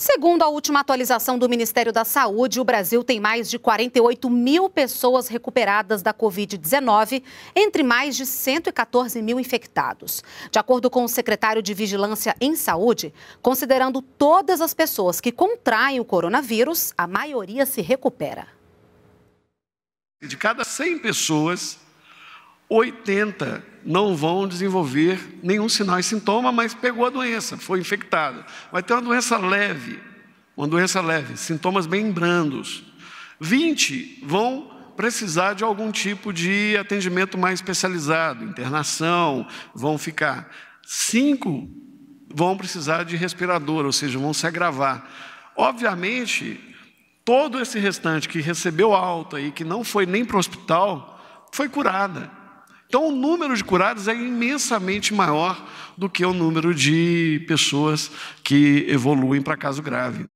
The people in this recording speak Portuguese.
Segundo a última atualização do Ministério da Saúde, o Brasil tem mais de 48 mil pessoas recuperadas da Covid-19, entre mais de 114 mil infectados. De acordo com o secretário de Vigilância em Saúde, considerando todas as pessoas que contraem o coronavírus, a maioria se recupera. De cada 100 pessoas, 80 não vão desenvolver nenhum sinal e sintoma, mas pegou a doença, foi infectada. Vai ter uma doença leve, uma doença leve, sintomas bem brandos. 20 vão precisar de algum tipo de atendimento mais especializado, internação, vão ficar. Cinco vão precisar de respirador, ou seja, vão se agravar. Obviamente, todo esse restante que recebeu alta e que não foi nem para o hospital, foi curada. Então, o número de curados é imensamente maior do que o número de pessoas que evoluem para caso grave.